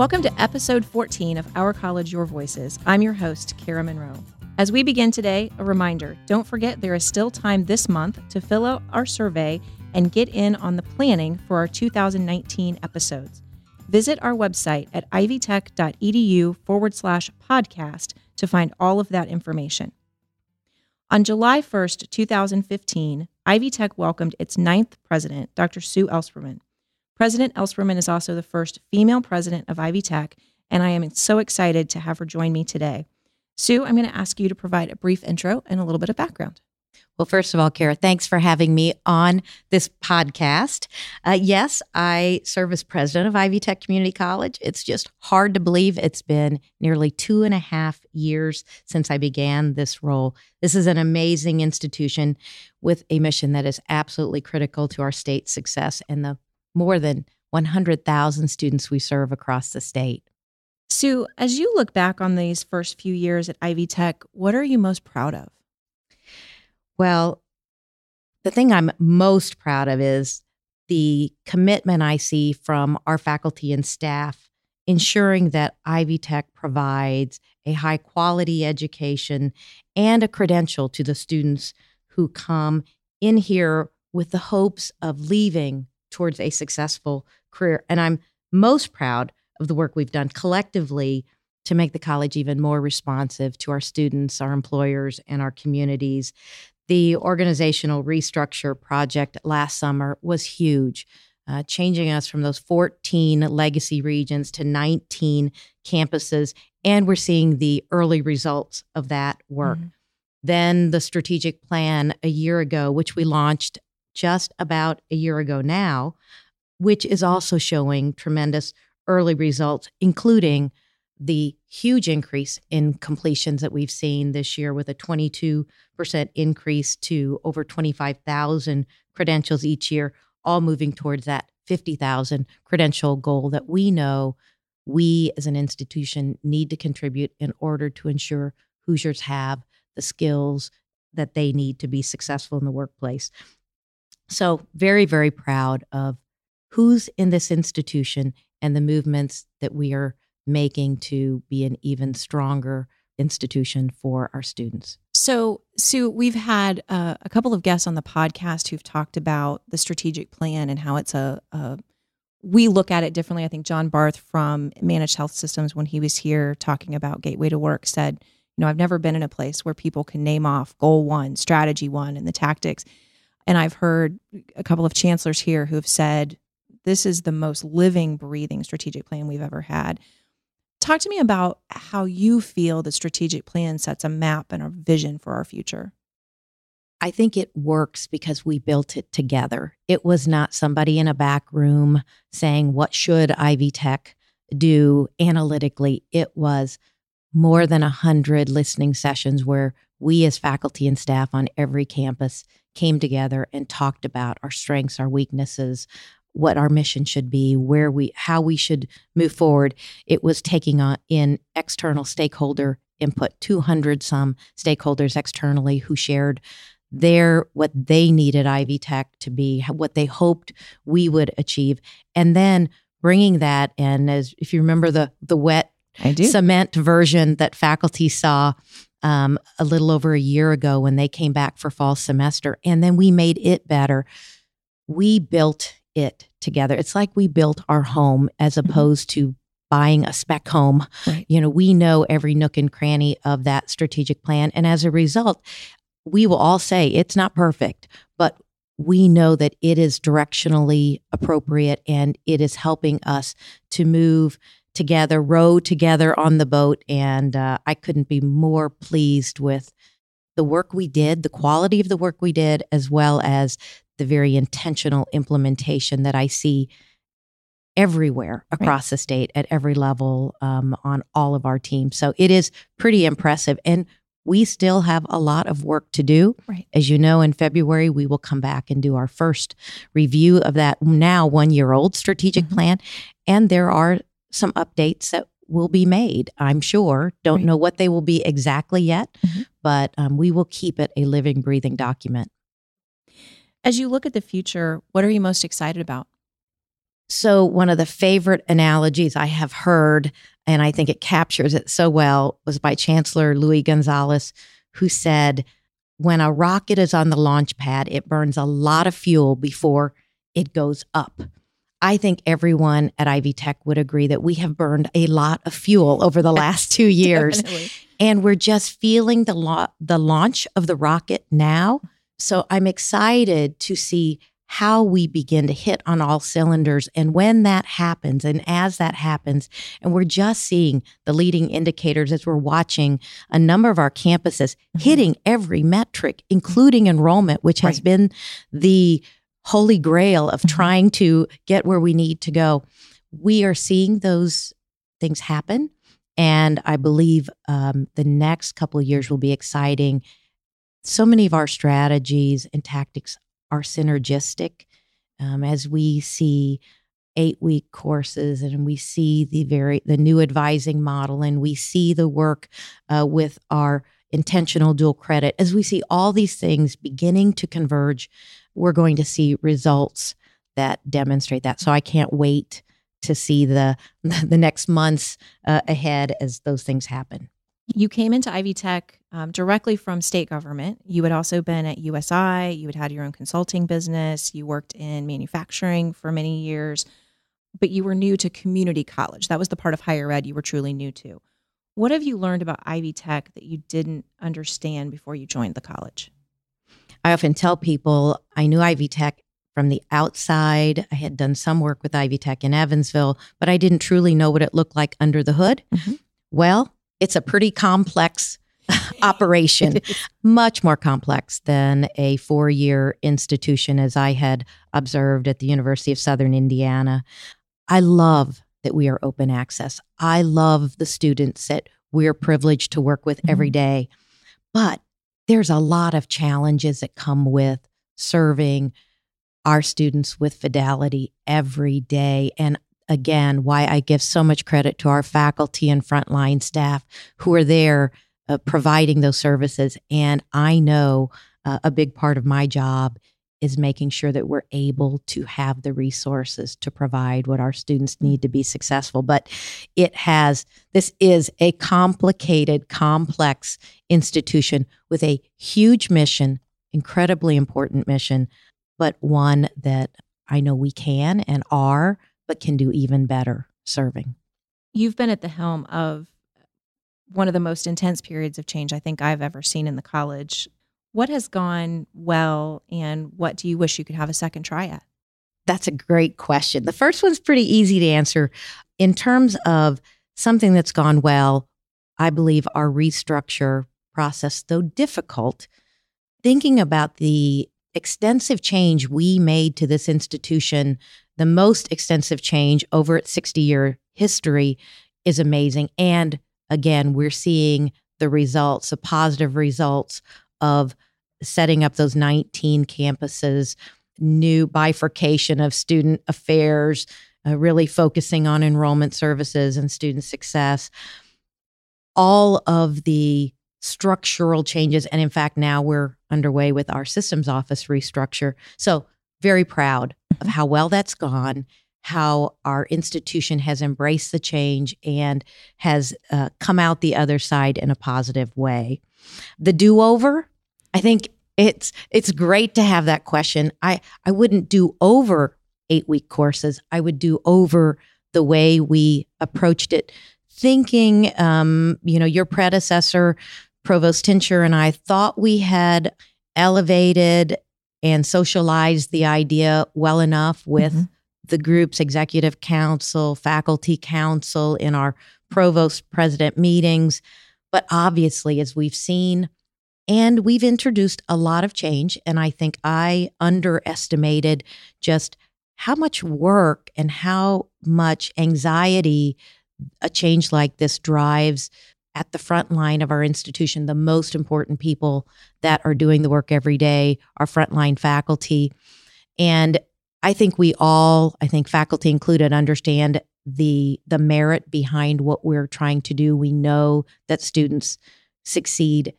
Welcome to episode 14 of Our College Your Voices. I'm your host, Kara Monroe. As we begin today, a reminder don't forget there is still time this month to fill out our survey and get in on the planning for our 2019 episodes. Visit our website at ivytech.edu forward slash podcast to find all of that information. On July 1st, 2015, Ivy Tech welcomed its ninth president, Dr. Sue Elsperman. President Elsperman is also the first female president of Ivy Tech, and I am so excited to have her join me today. Sue, I'm going to ask you to provide a brief intro and a little bit of background. Well, first of all, Kara, thanks for having me on this podcast. Uh, yes, I serve as president of Ivy Tech Community College. It's just hard to believe it's been nearly two and a half years since I began this role. This is an amazing institution with a mission that is absolutely critical to our state's success and the more than 100,000 students we serve across the state. Sue, as you look back on these first few years at Ivy Tech, what are you most proud of? Well, the thing I'm most proud of is the commitment I see from our faculty and staff ensuring that Ivy Tech provides a high quality education and a credential to the students who come in here with the hopes of leaving towards a successful career. And I'm most proud of the work we've done collectively to make the college even more responsive to our students, our employers, and our communities. The organizational restructure project last summer was huge, uh, changing us from those 14 legacy regions to 19 campuses. And we're seeing the early results of that work. Mm-hmm. Then the strategic plan a year ago, which we launched just about a year ago now, which is also showing tremendous early results, including the huge increase in completions that we've seen this year with a 22% increase to over 25,000 credentials each year, all moving towards that 50,000 credential goal that we know we as an institution need to contribute in order to ensure Hoosiers have the skills that they need to be successful in the workplace. So, very, very proud of who's in this institution and the movements that we are making to be an even stronger institution for our students. So, Sue, we've had uh, a couple of guests on the podcast who've talked about the strategic plan and how it's a, a we look at it differently. I think John Barth from Managed Health Systems, when he was here talking about Gateway to Work, said, You know, I've never been in a place where people can name off goal one, strategy one, and the tactics. And I've heard a couple of chancellors here who have said, this is the most living, breathing strategic plan we've ever had. Talk to me about how you feel the strategic plan sets a map and a vision for our future. I think it works because we built it together. It was not somebody in a back room saying, What should Ivy Tech do analytically? It was more than 100 listening sessions where we, as faculty and staff on every campus, came together and talked about our strengths, our weaknesses, what our mission should be, where we how we should move forward. It was taking on in external stakeholder input, 200 some stakeholders externally who shared their what they needed Ivy Tech to be, what they hoped we would achieve, and then bringing that and as if you remember the the wet cement version that faculty saw um, a little over a year ago when they came back for fall semester. And then we made it better. We built it together. It's like we built our home as mm-hmm. opposed to buying a spec home. Right. You know, we know every nook and cranny of that strategic plan. And as a result, we will all say it's not perfect, but we know that it is directionally appropriate and it is helping us to move together, row together on the boat. And uh, I couldn't be more pleased with the work we did, the quality of the work we did, as well as the very intentional implementation that I see everywhere across right. the state at every level um, on all of our teams. So it is pretty impressive. And we still have a lot of work to do. Right. As you know, in February, we will come back and do our first review of that now one year old strategic mm-hmm. plan. And there are some updates that will be made, I'm sure. Don't right. know what they will be exactly yet, mm-hmm. but um, we will keep it a living, breathing document. As you look at the future, what are you most excited about? So, one of the favorite analogies I have heard, and I think it captures it so well, was by Chancellor Louis Gonzalez, who said, When a rocket is on the launch pad, it burns a lot of fuel before it goes up. I think everyone at Ivy Tech would agree that we have burned a lot of fuel over the last two years. and we're just feeling the, the launch of the rocket now. So I'm excited to see how we begin to hit on all cylinders and when that happens and as that happens and we're just seeing the leading indicators as we're watching a number of our campuses mm-hmm. hitting every metric including enrollment which right. has been the holy grail of mm-hmm. trying to get where we need to go. We are seeing those things happen. And I believe um, the next couple of years will be exciting. So many of our strategies and tactics are synergistic um, as we see eight week courses and we see the very the new advising model and we see the work uh, with our intentional dual credit as we see all these things beginning to converge we're going to see results that demonstrate that. So I can't wait to see the the next months uh, ahead as those things happen. You came into Ivy Tech um, directly from state government. You had also been at USI. You had had your own consulting business. You worked in manufacturing for many years, but you were new to community college. That was the part of higher ed you were truly new to. What have you learned about Ivy Tech that you didn't understand before you joined the college? I often tell people I knew Ivy Tech from the outside. I had done some work with Ivy Tech in Evansville, but I didn't truly know what it looked like under the hood. Mm-hmm. Well, it's a pretty complex operation, much more complex than a four year institution, as I had observed at the University of Southern Indiana. I love that we are open access. I love the students that we're privileged to work with mm-hmm. every day. But there's a lot of challenges that come with serving our students with fidelity every day. And again, why I give so much credit to our faculty and frontline staff who are there uh, providing those services. And I know uh, a big part of my job is making sure that we're able to have the resources to provide what our students mm. need to be successful. But it has, this is a complicated, complex institution with a huge mission, incredibly important mission, but one that I know we can and are, but can do even better serving. You've been at the helm of one of the most intense periods of change I think I've ever seen in the college what has gone well and what do you wish you could have a second try at? That's a great question. The first one's pretty easy to answer. In terms of something that's gone well, I believe our restructure process, though difficult, thinking about the extensive change we made to this institution, the most extensive change over its 60 year history, is amazing. And again, we're seeing the results, the positive results of setting up those 19 campuses, new bifurcation of student affairs, uh, really focusing on enrollment services and student success. All of the structural changes. And in fact, now we're underway with our systems office restructure. So, very proud of mm-hmm. how well that's gone, how our institution has embraced the change and has uh, come out the other side in a positive way. The do over I think it's it's great to have that question. I I wouldn't do over 8 week courses. I would do over the way we approached it thinking um, you know your predecessor provost tincher and i thought we had elevated and socialized the idea well enough with mm-hmm. the group's executive council faculty council in our provost president meetings but obviously as we've seen and we've introduced a lot of change. And I think I underestimated just how much work and how much anxiety a change like this drives at the front line of our institution, the most important people that are doing the work every day, our frontline faculty. And I think we all, I think faculty included, understand the the merit behind what we're trying to do. We know that students succeed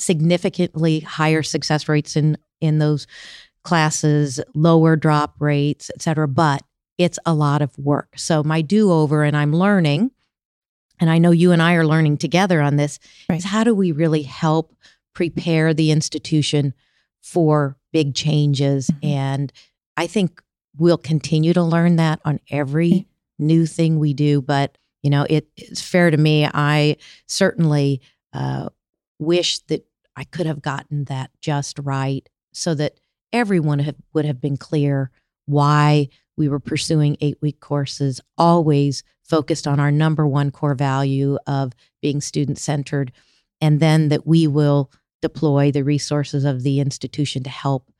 significantly higher success rates in in those classes, lower drop rates, et cetera. But it's a lot of work. So my do over, and I'm learning, and I know you and I are learning together on this, right. is how do we really help prepare the institution for big changes? Mm-hmm. And I think we'll continue to learn that on every okay. new thing we do. But you know, it, it's fair to me. I certainly uh, wish that I could have gotten that just right so that everyone have, would have been clear why we were pursuing eight week courses, always focused on our number one core value of being student centered, and then that we will deploy the resources of the institution to help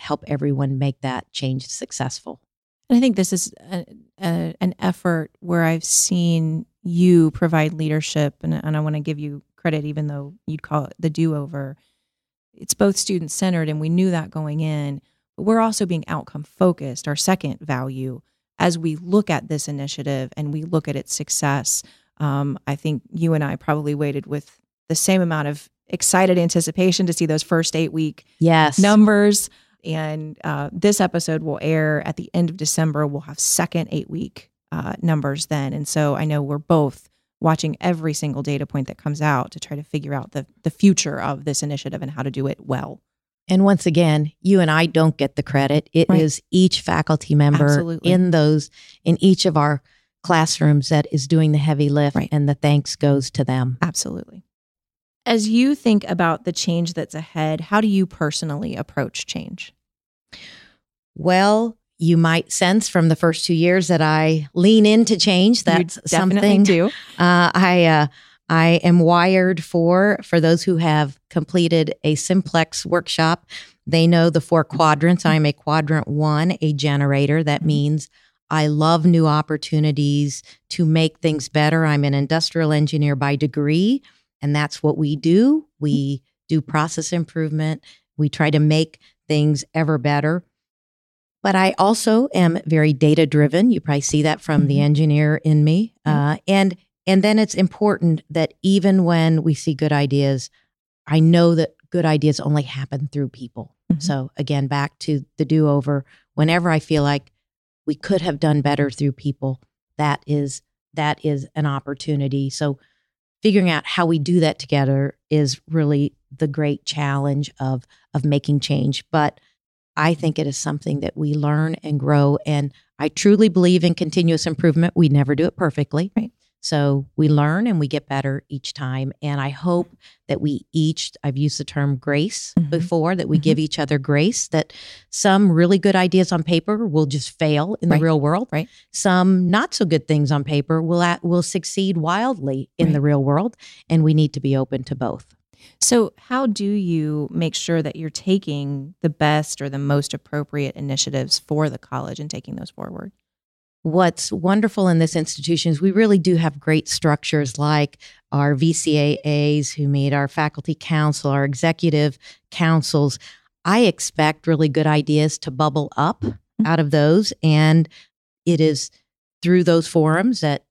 help everyone make that change successful. And I think this is a, a, an effort where I've seen you provide leadership, and, and I want to give you credit, even though you'd call it the do over. It's both student centered, and we knew that going in, but we're also being outcome focused, our second value, as we look at this initiative and we look at its success. Um, I think you and I probably waited with the same amount of excited anticipation to see those first eight week yes. numbers. And uh, this episode will air at the end of December. We'll have second eight week uh, numbers then. And so I know we're both watching every single data point that comes out to try to figure out the, the future of this initiative and how to do it well. And once again, you and I don't get the credit. It right. is each faculty member Absolutely. in those in each of our classrooms that is doing the heavy lift right. and the thanks goes to them. Absolutely. As you think about the change that's ahead, how do you personally approach change? Well, you might sense from the first two years that I lean into change. That's something do. Uh, I uh, I am wired for. For those who have completed a simplex workshop, they know the four quadrants. I'm a quadrant one, a generator. That mm-hmm. means I love new opportunities to make things better. I'm an industrial engineer by degree, and that's what we do. We mm-hmm. do process improvement. We try to make things ever better. But I also am very data driven. You probably see that from the mm-hmm. engineer in me. Mm-hmm. Uh, and and then it's important that even when we see good ideas, I know that good ideas only happen through people. Mm-hmm. So again, back to the do over. Whenever I feel like we could have done better through people, that is that is an opportunity. So figuring out how we do that together is really the great challenge of of making change. But I think it is something that we learn and grow. And I truly believe in continuous improvement. We never do it perfectly. Right. So we learn and we get better each time. And I hope that we each, I've used the term grace mm-hmm. before, that we mm-hmm. give each other grace, that some really good ideas on paper will just fail in right. the real world. Right. Some not so good things on paper will, at, will succeed wildly in right. the real world. And we need to be open to both. So, how do you make sure that you're taking the best or the most appropriate initiatives for the college and taking those forward? What's wonderful in this institution is we really do have great structures like our VCAAs who meet, our faculty council, our executive councils. I expect really good ideas to bubble up mm-hmm. out of those. And it is through those forums that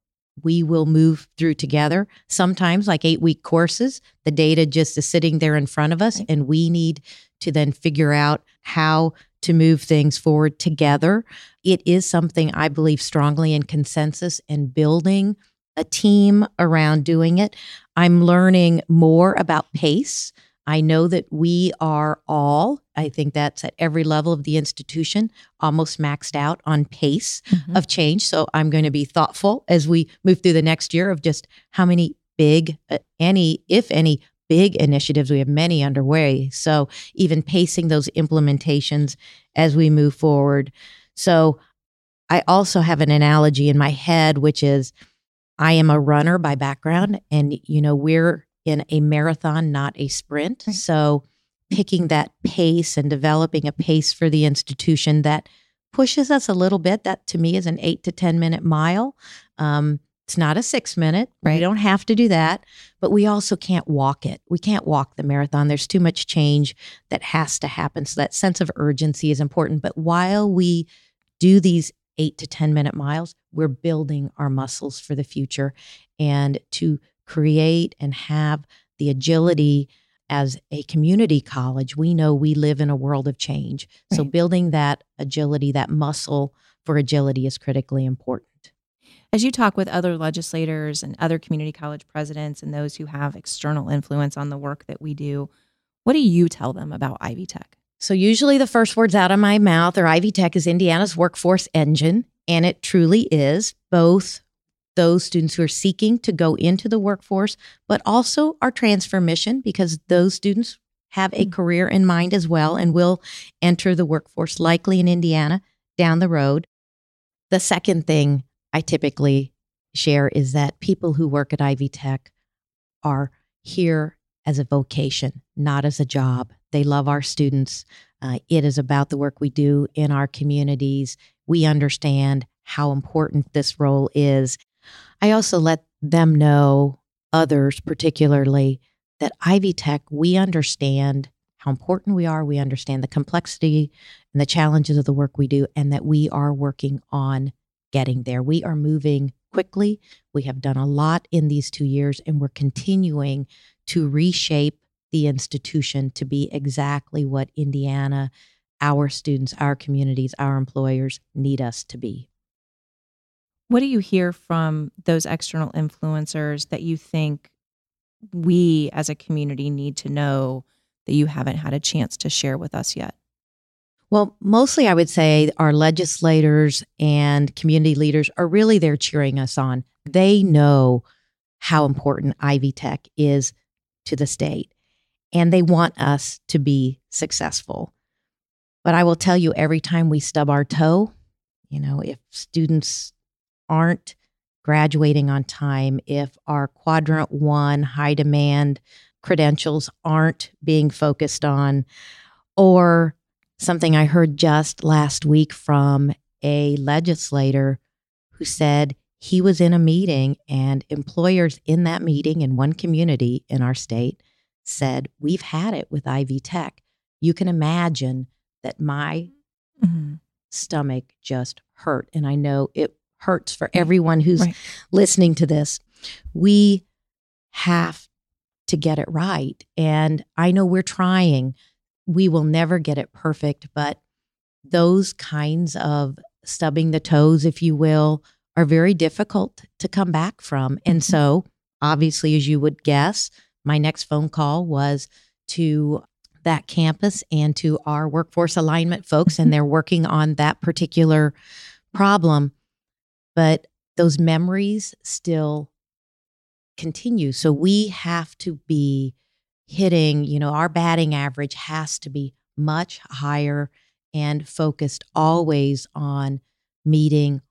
we will move through together. Sometimes, like eight week courses, the data just is sitting there in front of us, right. and we need to then figure out how to move things forward together. It is something I believe strongly in consensus and building a team around doing it. I'm learning more about pace I know that we are all, I think that's at every level of the institution, almost maxed out on pace mm-hmm. of change. So I'm going to be thoughtful as we move through the next year of just how many big, uh, any, if any, big initiatives. We have many underway. So even pacing those implementations as we move forward. So I also have an analogy in my head, which is I am a runner by background. And, you know, we're in a marathon, not a sprint. Right. So picking that pace and developing a pace for the institution that pushes us a little bit. That to me is an eight to 10 minute mile. Um, it's not a six minute, right? We don't have to do that, but we also can't walk it. We can't walk the marathon. There's too much change that has to happen. So that sense of urgency is important. But while we do these eight to 10 minute miles, we're building our muscles for the future and to create and have the agility as a community college, we know we live in a world of change. Right. So building that agility, that muscle for agility is critically important. As you talk with other legislators and other community college presidents and those who have external influence on the work that we do, what do you tell them about Ivy Tech? So, usually the first words out of my mouth are Ivy Tech is Indiana's workforce engine, and it truly is, both those students who are seeking to go into the workforce, but also our transfer mission because those students have a hmm. career in mind as well and will enter the workforce likely in Indiana down the road. The second thing I typically share is that people who work at Ivy Tech are here as a vocation, not as a job. They love our students. Uh, it is about the work we do in our communities. We understand how important this role is I also let them know, others particularly, that Ivy Tech, we understand how important we are. We understand the complexity and the challenges of the work we do, and that we are working on getting there. We are moving quickly. We have done a lot in these two years, and we're continuing to reshape the institution to be exactly what Indiana, our students, our communities, our employers need us to be. What do you hear from those external influencers that you think we as a community need to know that you haven't had a chance to share with us yet? Well, mostly I would say our legislators and community leaders are really there cheering us on. They know how important Ivy Tech is to the state, and they want us to be successful. But I will tell you, every time we stub our toe, you know, if students aren't graduating on time, if our quadrant one high demand credentials aren't being focused on, or something I heard just last week from a legislator who said he was in a meeting and employers in that meeting in one community in our state said, We've had it with Ivy Tech. You can imagine that my mm-hmm. stomach just hurt. And I know it hurts for everyone who's right. listening to this. We have to get it right. And I know we're trying. We will never get it perfect, but those kinds of stubbing the toes, if you will, are very difficult to come back from. And mm-hmm. so, obviously, as you would guess, my next phone call was to that campus and to our workforce alignment folks, and mm-hmm. they're working on that particular problem but those memories still continue. So we have to be hitting, you know, our batting average has to be much higher and focused always on meeting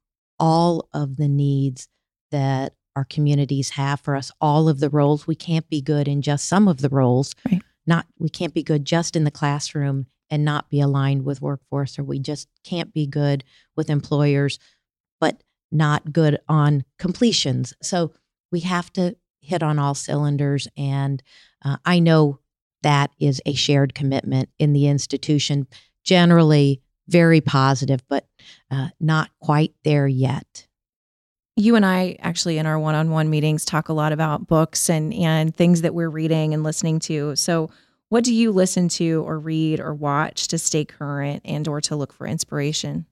all of the needs that our communities have for us, all of the roles. We can't be good in just some of the roles. Right. Not we can't be good just in the classroom and not be aligned with workforce or we just can't be good with employers. But not good on completions. So we have to hit on all cylinders. And uh, I know that is a shared commitment in the institution, generally very positive, but uh, not quite there yet. You and I actually in our one-on-one meetings talk a lot about books and and things that we're reading and listening to. So, what do you listen to or read or watch to stay current and or to look for inspiration?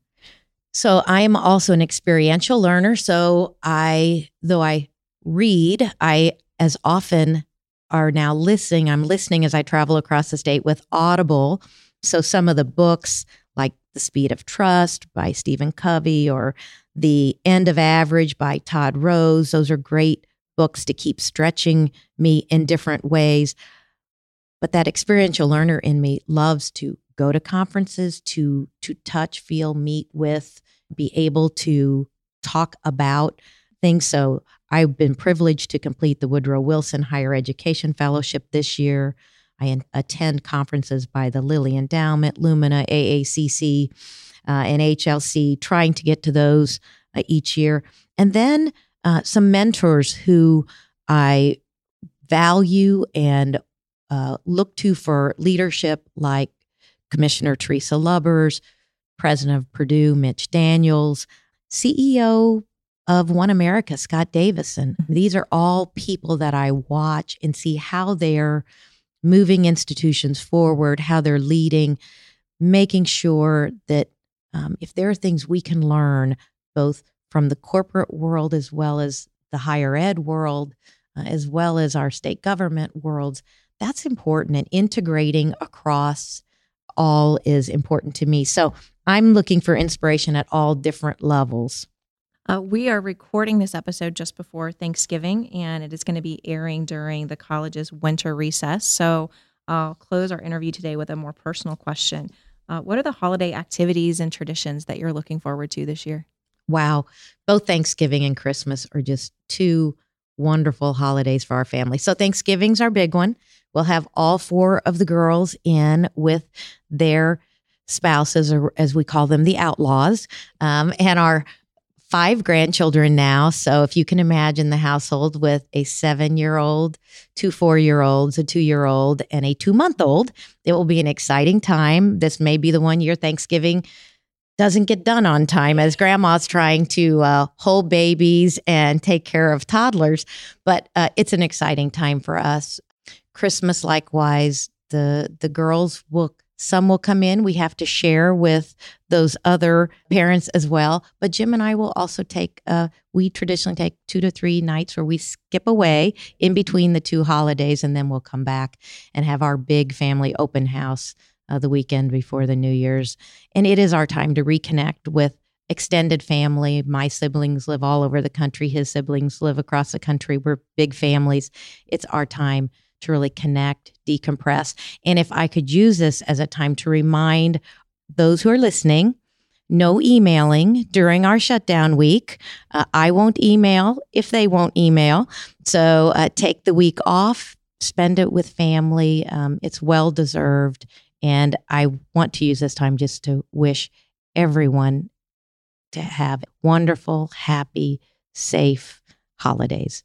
So I am also an experiential learner. So I, though I read, I as often are now listening. I'm listening as I travel across the state with Audible. So some of the books like The Speed of Trust by Stephen Covey or The End of Average by Todd Rose, those are great books to keep stretching me in different ways. But that experiential learner in me loves to go to conferences to to touch, feel, meet with be able to talk about things. So I've been privileged to complete the Woodrow Wilson Higher Education Fellowship this year. I attend conferences by the Lilly Endowment, Lumina, AACC, uh, and HLC, trying to get to those uh, each year. And then uh, some mentors who I value and uh, look to for leadership, like Commissioner Teresa Lubbers, president of Purdue, Mitch Daniels, CEO of One America, Scott Davison. Mm-hmm. These are all people that I watch and see how they're moving institutions forward, how they're leading, making sure that um, if there are things we can learn, both from the corporate world as well as the higher ed world, uh, as well as our state government worlds, that's important. And integrating across all is important to me. So I'm looking for inspiration at all different levels. Uh, we are recording this episode just before Thanksgiving, and it is going to be airing during the college's winter recess. So I'll close our interview today with a more personal question. Uh, what are the holiday activities and traditions that you're looking forward to this year? Wow. Both Thanksgiving and Christmas are just two wonderful holidays for our family. So, Thanksgiving's our big one. We'll have all four of the girls in with their Spouses, or as we call them, the outlaws, um, and our five grandchildren now. So if you can imagine the household with a seven year old, two four year olds, a two year old, and a two month old, it will be an exciting time. This may be the one year Thanksgiving doesn't get done on time as grandma's trying to uh, hold babies and take care of toddlers. But uh, it's an exciting time for us. Christmas, likewise, the the girls will some will come in, we have to share with those other parents as well. But Jim and I will also take, uh, we traditionally take two to three nights where we skip away in between the two holidays, and then we'll come back and have our big family open house uh, the weekend before the New Year's. And it is our time to reconnect with extended family. My siblings live all over the country, his siblings live across the country. We're big families. It's our time to really connect, decompress. And if I could use this as a time to remind those who are listening, no emailing during our shutdown week. Uh, I won't email if they won't email. So uh, take the week off, spend it with family. Um, it's well deserved. And I want to use this time just to wish everyone to have wonderful, happy, safe holidays.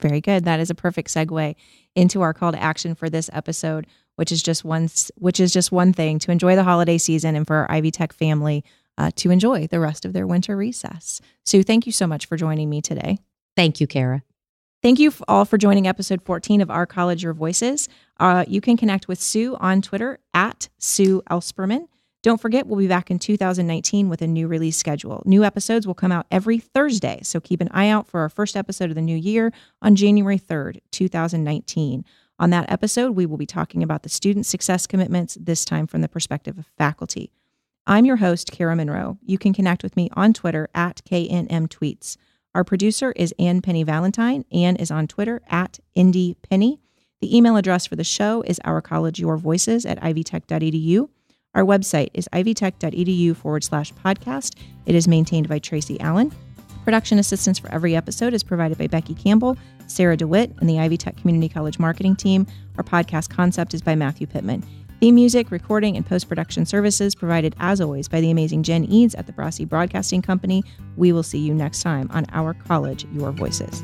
Very good. That is a perfect segue into our call to action for this episode, which is just one which is just one thing to enjoy the holiday season and for our Ivy Tech family uh, to enjoy the rest of their winter recess. Sue, thank you so much for joining me today. Thank you, Kara. Thank you all for joining episode 14 of Our College Your Voices. Uh, you can connect with Sue on Twitter at Sue Elsperman. Don't forget, we'll be back in 2019 with a new release schedule. New episodes will come out every Thursday, so keep an eye out for our first episode of the new year on January 3rd, 2019. On that episode, we will be talking about the student success commitments, this time from the perspective of faculty. I'm your host, Kara Monroe. You can connect with me on Twitter at KNMTweets. Our producer is Ann Penny Valentine. Ann is on Twitter at IndiePenny. The email address for the show is ourcollegeyourvoices at ivytech.edu. Our website is ivytech.edu forward slash podcast. It is maintained by Tracy Allen. Production assistance for every episode is provided by Becky Campbell, Sarah DeWitt, and the Ivy Tech Community College marketing team. Our podcast concept is by Matthew Pittman. Theme music, recording, and post production services provided, as always, by the amazing Jen Eads at the Brassy Broadcasting Company. We will see you next time on Our College, Your Voices.